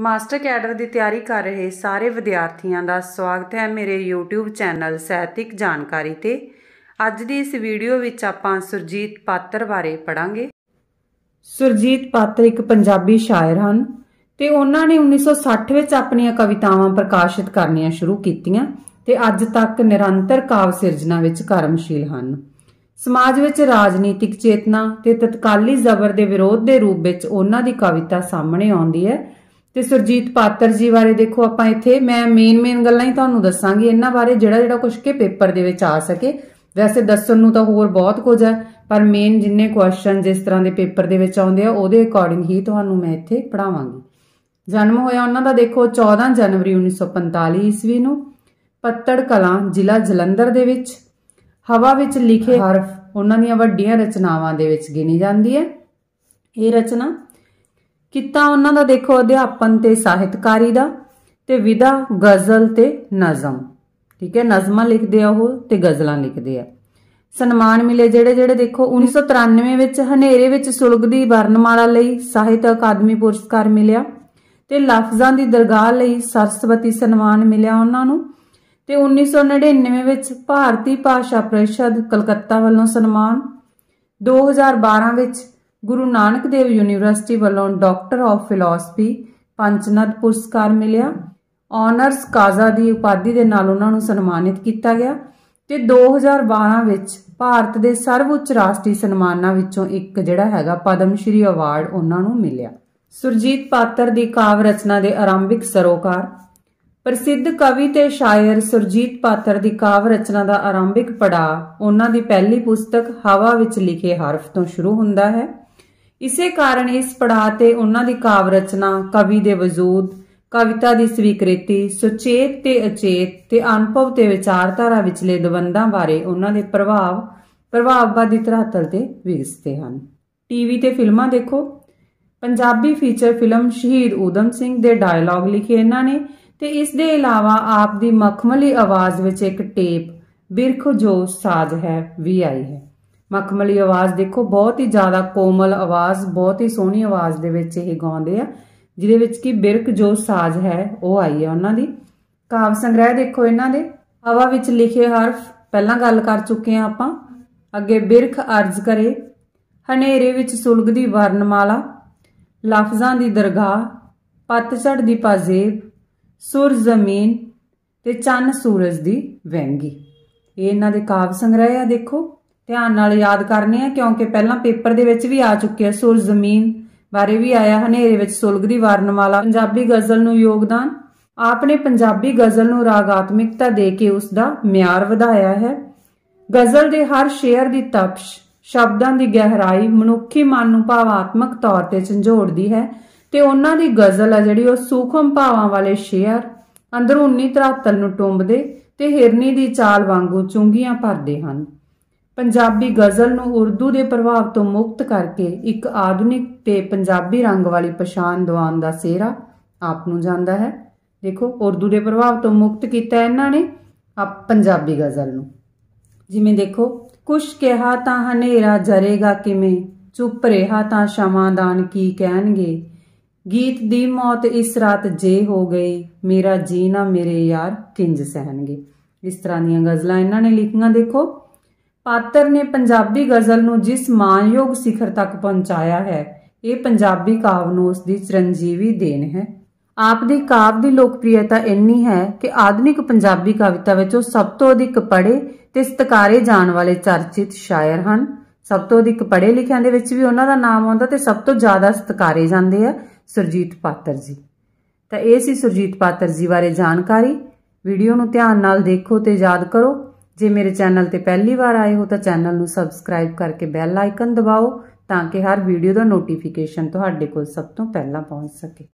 master cadre ਦੀ ਤਿਆਰੀ ਕਰ ਰਹੇ ਸਾਰੇ ਵਿਦਿਆਰਥੀਆਂ ਦਾ ਸਵਾਗਤ ਹੈ ਮੇਰੇ YouTube ਚੈਨਲ ਸਹਿਤਿਕ ਜਾਣਕਾਰੀ ਤੇ ਅੱਜ ਦੀ ਇਸ ਵੀਡੀਓ ਵਿੱਚ ਆਪਾਂ ਸੁਰਜੀਤ ਪਾਤਰ ਬਾਰੇ ਪੜਾਂਗੇ ਸੁਰਜੀਤ ਪਾਤਰ ਇੱਕ ਪੰਜਾਬੀ ਸ਼ਾਇਰ ਹਨ ਤੇ ਉਹਨਾਂ ਨੇ 1960 ਵਿੱਚ ਆਪਣੀਆਂ ਕਵਿਤਾਵਾਂ ਪ੍ਰਕਾਸ਼ਿਤ ਕਰਨੀਆਂ ਸ਼ੁਰੂ ਕੀਤੀਆਂ ਤੇ ਅੱਜ ਤੱਕ ਨਿਰੰਤਰ ਕਾਵ ਸਿਰਜਣਾ ਵਿੱਚ ਕਰਮਸ਼ੀਲ ਹਨ ਸਮਾਜ ਵਿੱਚ ਰਾਜਨੀਤਿਕ ਚੇਤਨਾ ਤੇ ਤਤਕਾਲੀ ਜ਼ਬਰ ਦੇ ਵਿਰੋਧ ਦੇ ਰੂਪ ਵਿੱਚ ਉਹਨਾਂ ਦੀ ਕਵਿਤਾ ਸਾਹਮਣੇ ਆਉਂਦੀ ਹੈ ਤੇ ਸੁਰਜੀਤ ਪਾਤਰ ਜੀ ਬਾਰੇ ਦੇਖੋ ਆਪਾਂ ਇੱਥੇ ਮੈਂ ਮੇਨ ਮੇਨ ਗੱਲਾਂ ਹੀ ਤੁਹਾਨੂੰ ਦੱਸਾਂਗੀ ਇਹਨਾਂ ਬਾਰੇ ਜਿਹੜਾ ਜਿਹੜਾ ਕੁਝ ਕੇ ਪੇਪਰ ਦੇ ਵਿੱਚ ਆ ਸਕੇ ਵੈਸੇ ਦੱਸਣ ਨੂੰ ਤਾਂ ਹੋਰ ਬਹੁਤ ਕੁਝ ਹੈ ਪਰ ਮੇਨ ਜਿੰਨੇ ਕੁਐਸਚਨ ਜਿਸ ਤਰ੍ਹਾਂ ਦੇ ਪੇਪਰ ਦੇ ਵਿੱਚ ਆਉਂਦੇ ਆ ਉਹਦੇ ਅਕੋਰਡਿੰਗ ਹੀ ਤੁਹਾਨੂੰ ਮੈਂ ਇੱਥੇ ਪੜਾਵਾਂਗੀ ਜਨਮ ਹੋਇਆ ਉਹਨਾਂ ਦਾ ਦੇਖੋ 14 ਜਨਵਰੀ 1945 ਈਸਵੀ ਨੂੰ ਪੱਤੜ ਕਲਾਂ ਜ਼ਿਲ੍ਹਾ ਜਲੰਧਰ ਦੇ ਵਿੱਚ ਹਵਾ ਵਿੱਚ ਲਿਖੇ ਹਰਫ ਉਹਨਾਂ ਦੀਆਂ ਵੱਡੀਆਂ ਰਚਨਾਵਾਂ ਦੇ ਵਿੱਚ ਗਿਣੀ ਜਾਂਦੀ ਹੈ ਇਹ ਰਚਨਾ ਕਿੱਤਾ ਉਹਨਾਂ ਦਾ ਦੇਖੋ ਅਧਿਆਪਨ ਤੇ ਸਾਹਿਤਕਾਰੀ ਦਾ ਤੇ ਵਿਦਾ ਗਜ਼ਲ ਤੇ ਨਜ਼ਮ ਠੀਕ ਹੈ ਨਜ਼ਮਾਂ ਲਿਖਦੇ ਆ ਉਹ ਤੇ ਗਜ਼ਲਾਂ ਲਿਖਦੇ ਆ ਸਨਮਾਨ ਮਿਲੇ ਜਿਹੜੇ ਜਿਹੜੇ ਦੇਖੋ 1993 ਵਿੱਚ ਹਨੇਰੇ ਵਿੱਚ ਸੁਲਗਦੀ ਵਰਨਮਾਲਾ ਲਈ ਸਾਹਿਤ ਅਕਾਦਮੀ ਪੁਰਸਕਾਰ ਮਿਲਿਆ ਤੇ ਲਫ਼ਜ਼ਾਂ ਦੀ ਦਰਗਾਹ ਲਈ ਸਰਸਵਤੀ ਸਨਮਾਨ ਮਿਲਿਆ ਉਹਨਾਂ ਨੂੰ ਤੇ 1999 ਵਿੱਚ ਭਾਰਤੀ ਭਾਸ਼ਾ ਪ੍ਰੀਸ਼ਦ ਕਲਕੱਤਾ ਵੱਲੋਂ ਸਨਮਾਨ 2012 ਵਿੱਚ ਗੁਰੂ ਨਾਨਕ ਦੇਵ ਯੂਨੀਵਰਸਿਟੀ ਵੱਲੋਂ ਡਾਕਟਰ ਆਫ ਫਿਲਾਸਫੀ ਪੰਚਨਦ ਪੁਰਸਕਾਰ ਮਿਲਿਆ ਆਨਰਸ ਕਾਜ਼ਾ ਦੀ ਉਪਾਧੀ ਦੇ ਨਾਲ ਉਹਨਾਂ ਨੂੰ ਸਨਮਾਨਿਤ ਕੀਤਾ ਗਿਆ ਤੇ 2012 ਵਿੱਚ ਭਾਰਤ ਦੇ ਸਰਵਉੱਚ ਰਾਸ਼ਟਰੀ ਸਨਮਾਨਾਂ ਵਿੱਚੋਂ ਇੱਕ ਜਿਹੜਾ ਹੈਗਾ ਪਦਮ ਸ਼੍ਰੀ ਅਵਾਰਡ ਉਹਨਾਂ ਨੂੰ ਮਿਲਿਆ ਸੁਰਜੀਤ ਪਾਤਰ ਦੀ ਕਾਵ ਰਚਨਾ ਦੇ ਆਰੰਭਿਕ ਸਰੋਕਾਰ ਪ੍ਰਸਿੱਧ ਕਵੀ ਤੇ ਸ਼ਾਇਰ ਸੁਰਜੀਤ ਪਾਤਰ ਦੀ ਕਾਵ ਰਚਨਾ ਦਾ ਆਰੰਭਿਕ ਪੜਾ ਉਹਨਾਂ ਦੀ ਪਹਿਲੀ ਪੁਸਤਕ ਹਵਾ ਵਿੱਚ ਲਿਖੇ ਹਰਫ਼ ਤੋਂ ਸ਼ੁਰੂ ਹੁੰਦਾ ਹੈ ਇਸੇ ਕਾਰਨ ਇਸ ਪੜਾਅ ਤੇ ਉਹਨਾਂ ਦੀ ਕਾਵ ਰਚਨਾ ਕਵੀ ਦੇ ਵਜੂਦ ਕਵਿਤਾ ਦੀ ਸਵੀਕ੍ਰਿਤੀ ਸੁਚੇਤ ਤੇ ਅਚੇਤ ਤੇ ਅਨੁਭਵ ਤੇ ਵਿਚਾਰਧਾਰਾ ਵਿਚਲੇ ਦਵੰਦਾਂ ਬਾਰੇ ਉਹਨਾਂ ਦੇ ਪ੍ਰਭਾਵ ਪ੍ਰਭਾਵਵਾਦੀ ਧਰਾਤਲ ਤੇ ਵਿਗਸਦੇ ਹਨ ਟੀਵੀ ਤੇ ਫਿਲਮਾਂ ਦੇਖੋ ਪੰਜਾਬੀ ਫੀਚਰ ਫਿਲਮ ਸ਼ਹੀਦ ਉਦਮ ਸਿੰਘ ਦੇ ਡਾਇਲੌਗ ਲਿਖੇ ਇਹਨਾਂ ਨੇ ਤੇ ਇਸ ਦੇ ਇਲਾਵਾ ਆਪ ਦੀ ਮਖਮਲੀ ਆਵਾਜ਼ ਵਿੱਚ ਇੱਕ ਟੇਪ ਬਿਰਖ ਜੋ ਸਾਜ਼ ਹੈ ਵੀ ਆਈ ਹੈ ਮਖਮਲੀ ਆਵਾਜ਼ ਦੇਖੋ ਬਹੁਤ ਹੀ ਜ਼ਿਆਦਾ ਕੋਮਲ ਆਵਾਜ਼ ਬਹੁਤ ਹੀ ਸੋਹਣੀ ਆਵਾਜ਼ ਦੇ ਵਿੱਚ ਇਹ ਗਾਉਂਦੇ ਆ ਜਿਹਦੇ ਵਿੱਚ ਕਿ ਬਿਰਕ ਜੋ ਸਾਜ਼ ਹੈ ਉਹ ਆਈ ਹੈ ਉਹਨਾਂ ਦੀ ਕਾਵ ਸੰਗ੍ਰਹਿ ਦੇਖੋ ਇਹਨਾਂ ਦੇ ਹਵਾ ਵਿੱਚ ਲਿਖੇ ਹਰਫ ਪਹਿਲਾਂ ਗੱਲ ਕਰ ਚੁੱਕੇ ਆ ਆਪਾਂ ਅੱਗੇ ਬਿਰਖ ਅਰਜ਼ ਕਰੇ ਹਨੇਰੇ ਵਿੱਚ ਸੁਲਗਦੀ ਵਰਨਮਾਲਾ ਲਫ਼ਜ਼ਾਂ ਦੀ ਦਰਗਾਹ ਪਤਝੜ ਦੀ ਪਾਜ਼ੇਬ ਸੁਰ ਜ਼ਮੀਨ ਤੇ ਚੰਨ ਸੂਰਜ ਦੀ ਵੈਂਗੀ ਇਹ ਇਹਨਾਂ ਦੇ ਕਾਵ ਸੰਗ੍ਰਹਿ ਆ ਦੇਖੋ ਧਿਆਨ ਨਾਲ ਯਾਦ ਕਰਨੇ ਆ ਕਿਉਂਕਿ ਪਹਿਲਾਂ ਪੇਪਰ ਦੇ ਵਿੱਚ ਵੀ ਆ ਚੁੱਕਿਆ ਸੁਰ ਜ਼ਮੀਨ ਬਾਰੇ ਵੀ ਆਇਆ ਹਨੇਰੇ ਵਿੱਚ ਸੁਲਗਦੀ ਵਰਨਮਾਲਾ ਪੰਜਾਬੀ ਗਜ਼ਲ ਨੂੰ ਯੋਗਦਾਨ ਆਪਨੇ ਪੰਜਾਬੀ ਗਜ਼ਲ ਨੂੰ ਰਾਗਾਤਮਿਕਤਾ ਦੇ ਕੇ ਉਸ ਦਾ ਮਿਆਰ ਵਧਾਇਆ ਹੈ ਗਜ਼ਲ ਦੇ ਹਰ ਸ਼ੇਅਰ ਦੀ ਤਪਸ਼ ਸ਼ਬਦਾਂ ਦੀ ਗਹਿਰਾਈ ਮਨੁੱਖੀ ਮਨ ਨੂੰ ਭਾਵਾਤਮਕ ਤੌਰ ਤੇ ਝੰਜੋੜਦੀ ਹੈ ਤੇ ਉਹਨਾਂ ਦੀ ਗਜ਼ਲ ਆ ਜਿਹੜੀ ਉਹ ਸੂਖਮ ਭਾਵਾਂ ਵਾਲੇ ਸ਼ੇਅਰ ਅੰਦਰੂਨੀ ਤਰਾਤਲ ਨੂੰ ਟੁੰਬਦੇ ਤੇ ਹਿਰਨੀ ਦੀ ਚਾਲ ਵਾਂਗੂ ਚੁੰਗੀਆਂ ਭਰਦੇ ਹਨ ਪੰਜਾਬੀ ਗਜ਼ਲ ਨੂੰ ਉਰਦੂ ਦੇ ਪ੍ਰਭਾਵ ਤੋਂ ਮੁਕਤ ਕਰਕੇ ਇੱਕ ਆਧੁਨਿਕ ਤੇ ਪੰਜਾਬੀ ਰੰਗ ਵਾਲੀ ਪਛਾਣ ਦਿਵਾਉਣ ਦਾ ਸਿਹਰਾ ਆਪ ਨੂੰ ਜਾਂਦਾ ਹੈ ਦੇਖੋ ਉਰਦੂ ਦੇ ਪ੍ਰਭਾਵ ਤੋਂ ਮੁਕਤ ਕੀਤਾ ਇਹਨਾਂ ਨੇ ਆ ਪੰਜਾਬੀ ਗਜ਼ਲ ਨੂੰ ਜਿਵੇਂ ਦੇਖੋ ਕੁਛ ਕਿਹਾ ਤਾਂ ਹਨੇਰਾ ਜਰੇਗਾ ਕਿਵੇਂ ਚੁੱਪ ਰਿਹਾ ਤਾਂ ਸ਼ਮਾਦਾਨ ਕੀ ਕਹਿਣਗੇ ਗੀਤ ਦੀ ਮੌਤ ਇਸ ਰਾਤ ਜੇ ਹੋ ਗਈ ਮੇਰਾ ਜੀਣਾ ਮੇਰੇ ਯਾਰ ਕਿੰਜ ਸਹਿਣਗੇ ਇਸ ਤਰ੍ਹਾਂ ਦੀਆਂ ਗਜ਼ਲਾਂ ਇਹਨਾਂ ਨੇ ਲਿਖੀਆਂ ਦੇਖੋ ਪਾਤਰ ਨੇ ਪੰਜਾਬੀ ਗਜ਼ਲ ਨੂੰ ਜਿਸ ਮਾਨਯੋਗ ਸਿਖਰ ਤੱਕ ਪਹੁੰਚਾਇਆ ਹੈ ਇਹ ਪੰਜਾਬੀ ਕਾਵ ਨੂੰ ਉਸ ਦੀ ਚਰਨਜੀਵੀ ਦੇਣ ਹੈ ਆਪ ਦੀ ਕਾਵ ਦੀ ਲੋਕਪ੍ਰਿਯਤਾ ਇੰਨੀ ਹੈ ਕਿ ਆਧੁਨਿਕ ਪੰਜਾਬੀ ਕਵਿਤਾ ਵਿੱਚ ਉਹ ਸਭ ਤੋਂ ਅਧਿਕ ਪੜ੍ਹੇ ਤੇ ਸਤਕਾਰੇ ਜਾਣ ਵਾਲੇ ਚਰਚਿਤ ਸ਼ਾਇਰ ਹਨ ਸਭ ਤੋਂ ਅਧਿਕ ਪੜ੍ਹੇ ਲਿਖਿਆਂ ਦੇ ਵਿੱਚ ਵੀ ਉਹਨਾਂ ਦਾ ਨਾਮ ਆਉਂਦਾ ਤੇ ਸਭ ਤੋਂ ਜ਼ਿਆਦਾ ਸਤਕਾਰੇ ਜਾਂਦੇ ਆ ਸੁਰਜੀਤ ਪਾਤਰ ਜੀ ਤਾਂ ਇਹ ਸੀ ਸੁਰਜੀਤ ਪਾਤਰ ਜੀ ਬਾਰੇ ਜਾਣਕਾਰੀ ਵੀਡੀਓ ਨੂੰ ਧਿਆਨ ਨਾਲ ਦੇਖੋ ਤੇ ਯਾਦ ਕਰੋ ਜੇ ਮੇਰੇ ਚੈਨਲ ਤੇ ਪਹਿਲੀ ਵਾਰ ਆਏ ਹੋ ਤਾਂ ਚੈਨਲ ਨੂੰ ਸਬਸਕ੍ਰਾਈਬ ਕਰਕੇ ਬੈਲ ਆਈਕਨ ਦਬਾਓ ਤਾਂ ਕਿ ਹਰ ਵੀਡੀਓ ਦਾ ਨੋਟੀਫਿਕੇਸ਼ਨ ਤੁਹਾਡੇ ਕੋਲ ਸਭ ਤੋਂ ਪਹਿਲਾਂ ਪਹੁੰਚ ਸਕੇ